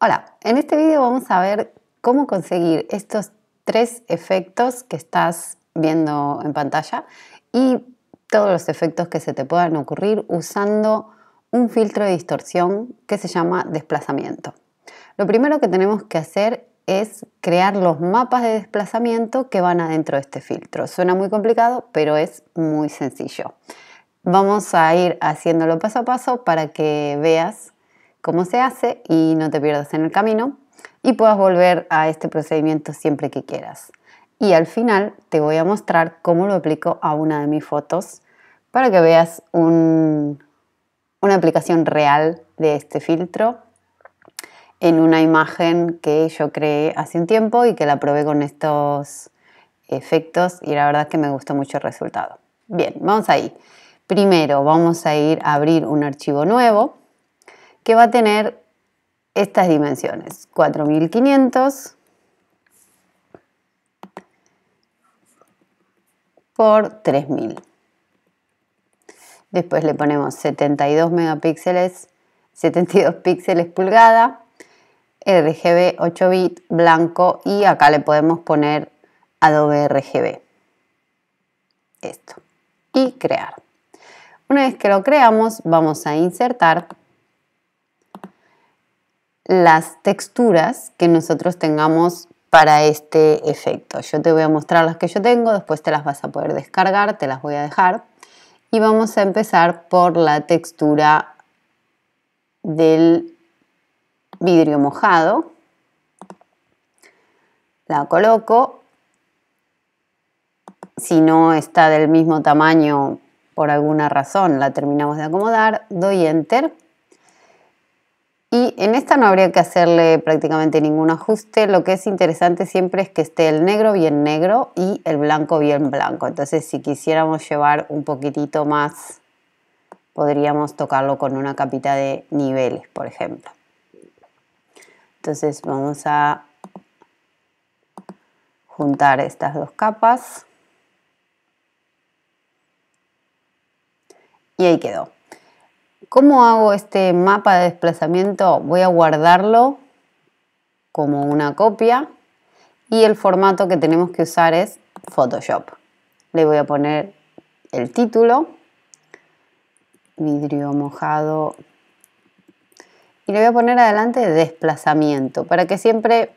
Hola, en este vídeo vamos a ver cómo conseguir estos tres efectos que estás viendo en pantalla y todos los efectos que se te puedan ocurrir usando un filtro de distorsión que se llama desplazamiento. Lo primero que tenemos que hacer es crear los mapas de desplazamiento que van adentro de este filtro. Suena muy complicado, pero es muy sencillo. Vamos a ir haciéndolo paso a paso para que veas cómo se hace y no te pierdas en el camino y puedas volver a este procedimiento siempre que quieras. Y al final te voy a mostrar cómo lo aplico a una de mis fotos para que veas una aplicación real de este filtro en una imagen que yo creé hace un tiempo y que la probé con estos efectos y la verdad es que me gustó mucho el resultado. Bien, vamos ahí. Primero vamos a ir a abrir un archivo nuevo que va a tener estas dimensiones, 4500 por 3000. Después le ponemos 72 megapíxeles, 72 píxeles pulgada, RGB 8 bit blanco y acá le podemos poner Adobe RGB. Esto. Y crear. Una vez que lo creamos, vamos a insertar las texturas que nosotros tengamos para este efecto. Yo te voy a mostrar las que yo tengo, después te las vas a poder descargar, te las voy a dejar. Y vamos a empezar por la textura del vidrio mojado. La coloco. Si no está del mismo tamaño por alguna razón, la terminamos de acomodar. Doy enter y en esta no habría que hacerle prácticamente ningún ajuste. Lo que es interesante siempre es que esté el negro bien negro y el blanco bien blanco. Entonces si quisiéramos llevar un poquitito más, podríamos tocarlo con una capita de niveles, por ejemplo. Entonces vamos a juntar estas dos capas. Y ahí quedó. ¿Cómo hago este mapa de desplazamiento? Voy a guardarlo como una copia y el formato que tenemos que usar es Photoshop. Le voy a poner el título, vidrio mojado, y le voy a poner adelante desplazamiento para que siempre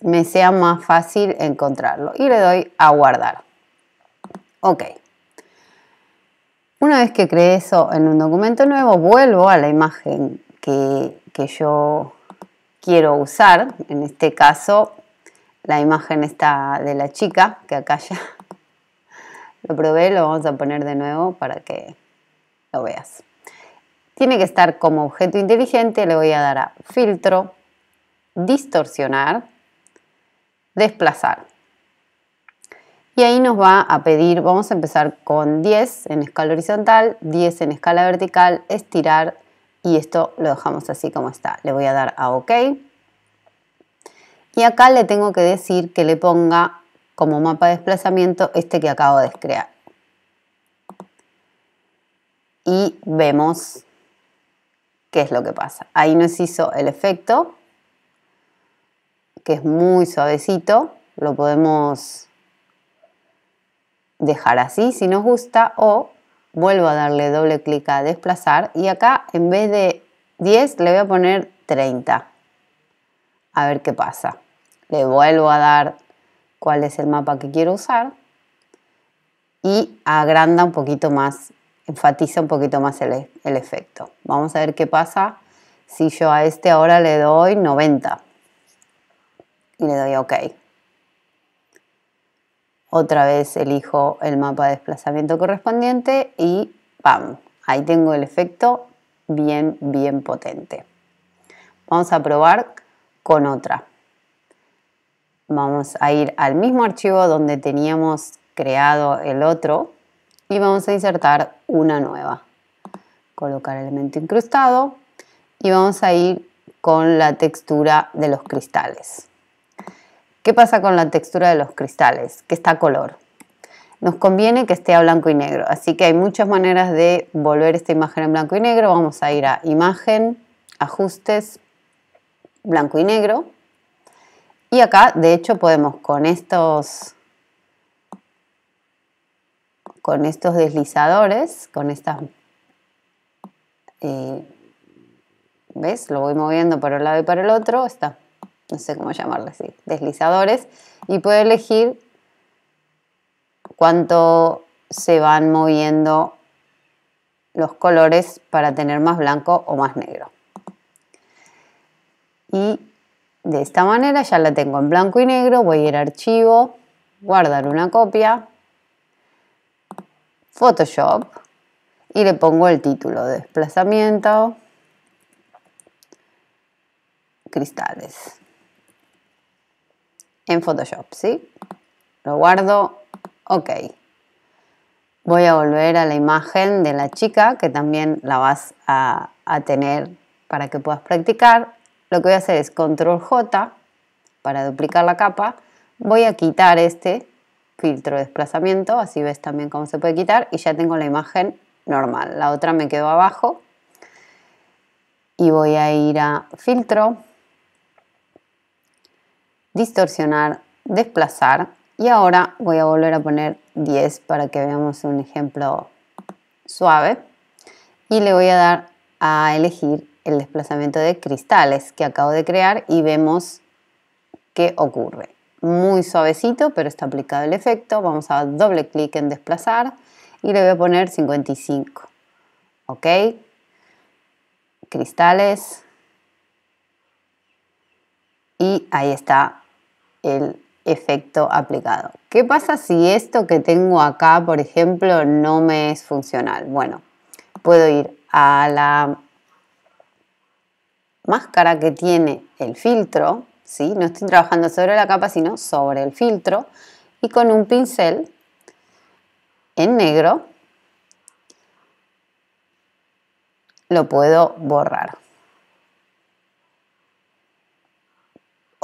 me sea más fácil encontrarlo. Y le doy a guardar. Ok. Una vez que creé eso en un documento nuevo, vuelvo a la imagen que, que yo quiero usar. En este caso, la imagen está de la chica, que acá ya lo probé, lo vamos a poner de nuevo para que lo veas. Tiene que estar como objeto inteligente, le voy a dar a filtro, distorsionar, desplazar. Y ahí nos va a pedir, vamos a empezar con 10 en escala horizontal, 10 en escala vertical, estirar y esto lo dejamos así como está. Le voy a dar a OK. Y acá le tengo que decir que le ponga como mapa de desplazamiento este que acabo de crear. Y vemos qué es lo que pasa. Ahí nos hizo el efecto, que es muy suavecito. Lo podemos dejar así si nos gusta o vuelvo a darle doble clic a desplazar y acá en vez de 10 le voy a poner 30. A ver qué pasa. Le vuelvo a dar cuál es el mapa que quiero usar y agranda un poquito más, enfatiza un poquito más el, e, efecto. Vamos a ver qué pasa si yo a este ahora le doy 90 y le doy OK. Otra vez elijo el mapa de desplazamiento correspondiente y ¡pam! Ahí tengo el efecto bien, bien potente. Vamos a probar con otra. Vamos a ir al mismo archivo donde teníamos creado el otro y vamos a insertar una nueva. Colocar elemento incrustado y vamos a ir con la textura de los cristales. ¿Qué pasa con la textura de los cristales? Que está color. Nos conviene que esté a blanco y negro, así que hay muchas maneras de volver esta imagen en blanco y negro. Vamos a ir a imagen, ajustes, blanco y negro. Y acá, de hecho, podemos con estos, con estos deslizadores, con esta eh, ¿ves? Lo voy moviendo para un lado y para el otro, está no sé cómo llamarle así, deslizadores, y puedo elegir cuánto se van moviendo los colores para tener más blanco o más negro. Y de esta manera ya la tengo en blanco y negro, voy a ir a archivo, guardar una copia, Photoshop y le pongo el título desplazamiento, cristales en Photoshop, ¿sí? Lo guardo, ok. Voy a volver a la imagen de la chica que también la vas a, tener para que puedas practicar. Lo que voy a hacer es control J para duplicar la capa. Voy a quitar este filtro de desplazamiento, así ves también cómo se puede quitar y ya tengo la imagen normal. La otra me quedó abajo y voy a ir a filtro, distorsionar, desplazar y ahora voy a volver a poner 10 para que veamos un ejemplo suave y le voy a dar a elegir el desplazamiento de cristales que acabo de crear y vemos qué ocurre. Muy suavecito, pero está aplicado el efecto. Vamos a doble clic en desplazar y le voy a poner 55. ¿Ok? Cristales. Y ahí está el efecto aplicado. ¿Qué pasa si esto que tengo acá, por ejemplo, no me es funcional? Bueno, puedo ir a la máscara que tiene el filtro, ¿sí? no estoy trabajando sobre la capa, sino sobre el filtro, y con un pincel en negro lo puedo borrar.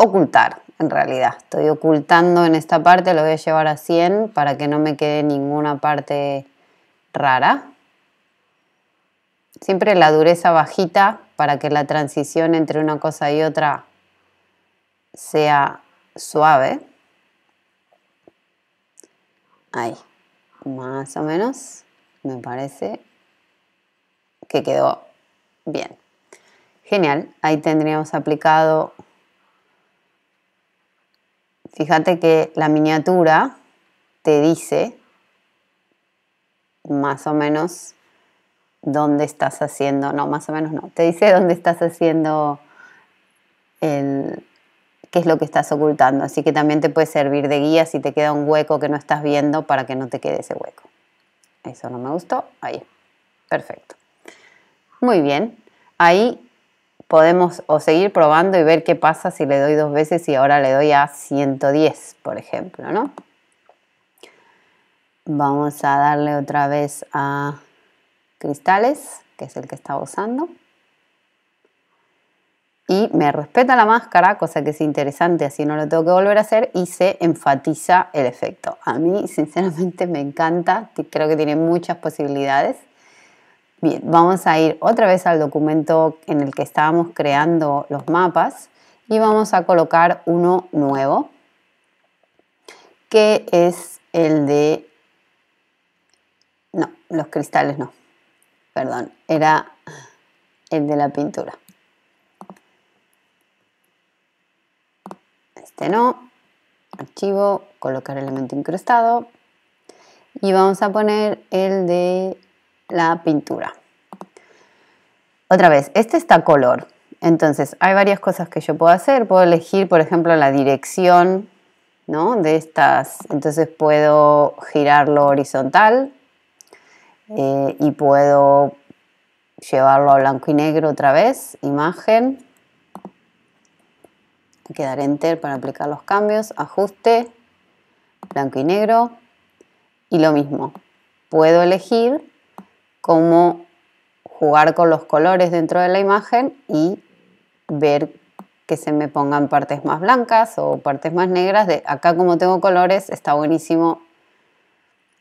ocultar, en realidad. Estoy ocultando en esta parte, lo voy a llevar a 100 para que no me quede ninguna parte rara. Siempre la dureza bajita para que la transición entre una cosa y otra sea suave. Ahí, más o menos, me parece que quedó bien. Genial, ahí tendríamos aplicado Fíjate que la miniatura te dice más o menos dónde estás haciendo, no, más o menos no, te dice dónde estás haciendo el, qué es lo que estás ocultando. Así que también te puede servir de guía si te queda un hueco que no estás viendo para que no te quede ese hueco. Eso no me gustó. Ahí. Perfecto. Muy bien. Ahí podemos o seguir probando y ver qué pasa si le doy dos veces y ahora le doy a 110, por ejemplo, Vamos a darle otra vez a cristales, que es el que estaba usando. Y me respeta la máscara, cosa que es interesante, así no lo tengo que volver a hacer, y se enfatiza el efecto. A mí, sinceramente, me encanta, creo que tiene muchas posibilidades. Bien, vamos a ir otra vez al documento en el que estábamos creando los mapas y vamos a colocar uno nuevo que es el de... No, los cristales no. Perdón, era el de la pintura. Este no. Archivo, colocar elemento incrustado. Y vamos a poner el de la pintura. Otra vez, este está color. Entonces, hay varias cosas que yo puedo hacer. Puedo elegir, por ejemplo, la dirección ¿no? de estas. Entonces puedo girarlo horizontal eh, y puedo llevarlo a blanco y negro otra vez. Imagen. Hay que Enter para aplicar los cambios. Ajuste. Blanco y negro. Y lo mismo. Puedo elegir cómo jugar con los colores dentro de la imagen y ver que se me pongan partes más blancas o partes más negras. De acá como tengo colores, está buenísimo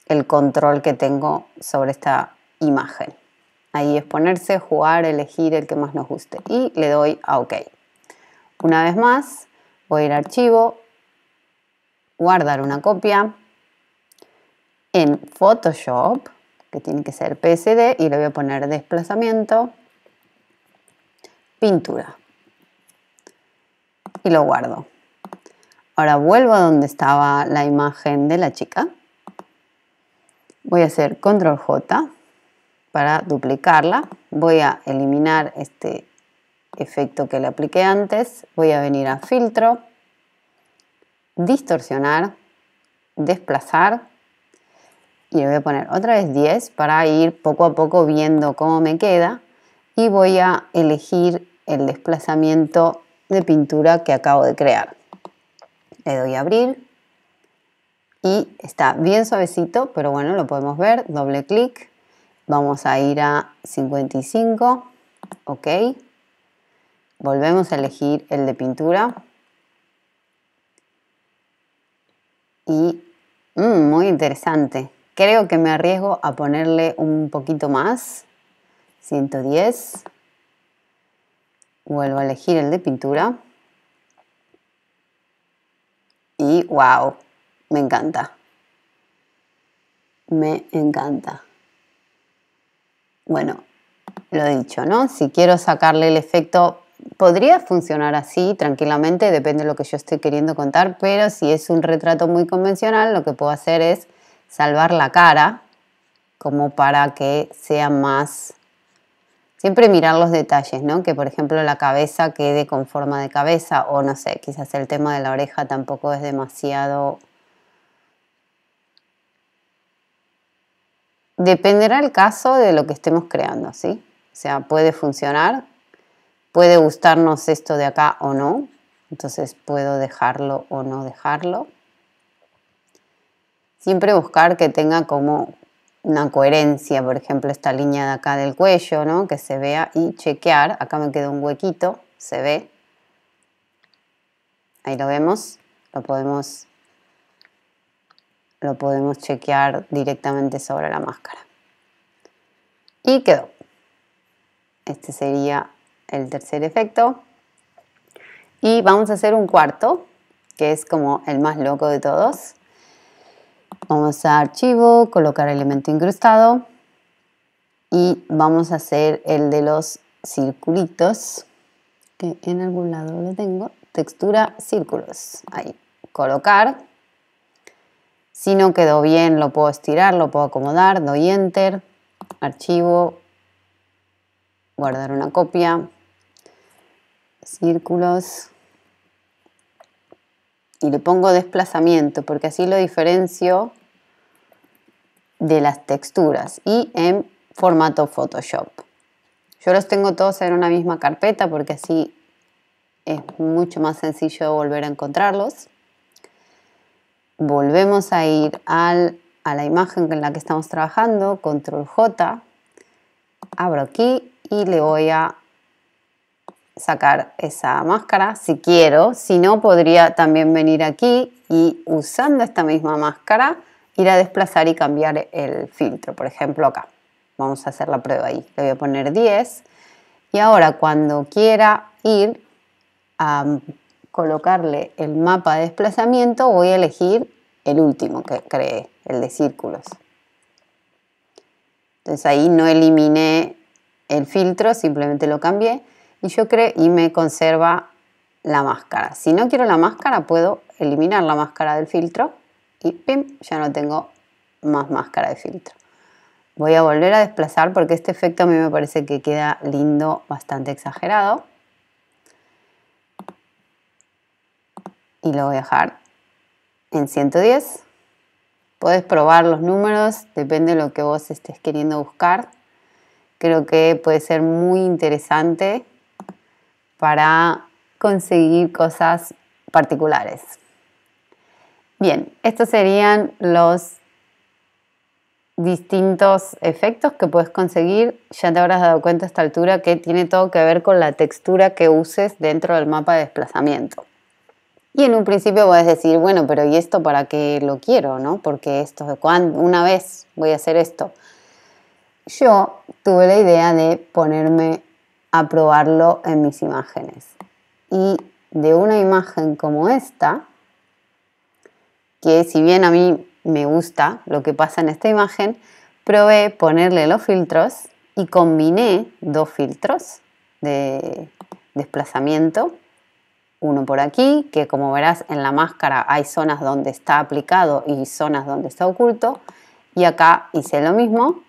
el control que tengo sobre esta imagen. Ahí es ponerse, jugar, elegir el que más nos guste. Y le doy a OK. Una vez más, voy a ir a archivo, guardar una copia. En Photoshop que tiene que ser PSD y le voy a poner desplazamiento, pintura. Y lo guardo. Ahora vuelvo a donde estaba la imagen de la chica. Voy a hacer control J para duplicarla. Voy a eliminar este efecto que le apliqué antes. Voy a venir a filtro, distorsionar, desplazar y le voy a poner otra vez 10 para ir poco a poco viendo cómo me queda y voy a elegir el desplazamiento de pintura que acabo de crear. Le doy a abrir y está bien suavecito, pero bueno, lo podemos ver, doble clic, vamos a ir a 55, ok, volvemos a elegir el de pintura y mm, muy interesante, Creo que me arriesgo a ponerle un poquito más. 110. Vuelvo a elegir el de pintura. Y wow, me encanta. Me encanta. Bueno, lo dicho, ¿no? Si quiero sacarle el efecto, podría funcionar así tranquilamente, depende de lo que yo esté queriendo contar, pero si es un retrato muy convencional, lo que puedo hacer es salvar la cara, como para que sea más... Siempre mirar los detalles, ¿no? Que por ejemplo la cabeza quede con forma de cabeza o no sé, quizás el tema de la oreja tampoco es demasiado... Dependerá el caso de lo que estemos creando, ¿sí? O sea, puede funcionar, puede gustarnos esto de acá o no, entonces puedo dejarlo o no dejarlo siempre buscar que tenga como una coherencia, por ejemplo, esta línea de acá del cuello, ¿no? Que se vea y chequear, acá me quedó un huequito, se ve. Ahí lo vemos, lo podemos lo podemos chequear directamente sobre la máscara. Y quedó. Este sería el tercer efecto. Y vamos a hacer un cuarto, que es como el más loco de todos vamos a archivo, colocar elemento incrustado y vamos a hacer el de los circulitos que en algún lado lo tengo, textura círculos, ahí, colocar, si no quedó bien lo puedo estirar, lo puedo acomodar, doy enter, archivo, guardar una copia, círculos y le pongo desplazamiento porque así lo diferencio de las texturas y en formato Photoshop. Yo los tengo todos en una misma carpeta porque así es mucho más sencillo volver a encontrarlos. Volvemos a ir a la imagen en la que estamos trabajando, control J, abro aquí y le voy a sacar esa máscara si quiero, si no podría también venir aquí y usando esta misma máscara ir a desplazar y cambiar el filtro. Por ejemplo, acá. Vamos a hacer la prueba ahí. Le voy a poner 10. Y ahora cuando quiera ir a colocarle el mapa de desplazamiento, voy a elegir el último que cree, el de círculos. Entonces ahí no eliminé el filtro, simplemente lo cambié y yo creo y me conserva la máscara. Si no quiero la máscara, puedo eliminar la máscara del filtro y ya no tengo más máscara de filtro. Voy a volver a desplazar porque este efecto a mí me parece que queda lindo, bastante exagerado. Y lo voy a dejar en 110. Puedes probar los números, depende de lo que vos estés queriendo buscar. Creo que puede ser muy interesante para conseguir cosas particulares. Bien, estos serían los distintos efectos que puedes conseguir. Ya te habrás dado cuenta a esta altura que tiene todo que ver con la textura que uses dentro del mapa de desplazamiento. Y en un principio puedes decir, bueno, pero ¿y esto para qué lo quiero? ¿no? Porque esto, una vez voy a hacer esto. Yo tuve la idea de ponerme a probarlo en mis imágenes. Y de una imagen como esta, que si bien a mí me gusta lo que pasa en esta imagen, probé ponerle los filtros y combiné dos filtros de desplazamiento. Uno por aquí, que como verás en la máscara hay zonas donde está aplicado y zonas donde está oculto. Y acá hice lo mismo,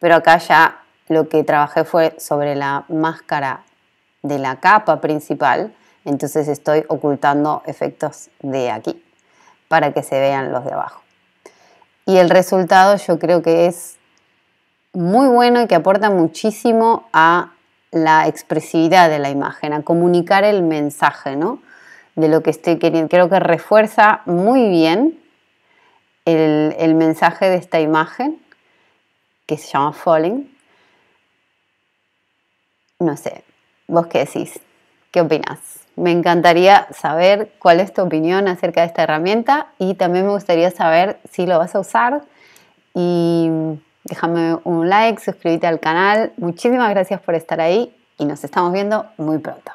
pero acá ya lo que trabajé fue sobre la máscara de la capa principal, entonces estoy ocultando efectos de aquí para que se vean los de abajo. Y el resultado yo creo que es muy bueno y que aporta muchísimo a la expresividad de la imagen, a comunicar el mensaje, ¿no? De lo que estoy queriendo. Creo que refuerza muy bien el, el mensaje de esta imagen, que se llama Falling. No sé, vos qué decís, ¿Qué opinas? Me encantaría saber cuál es tu opinión acerca de esta herramienta y también me gustaría saber si lo vas a usar. Y déjame un like, suscríbete al canal. Muchísimas gracias por estar ahí y nos estamos viendo muy pronto.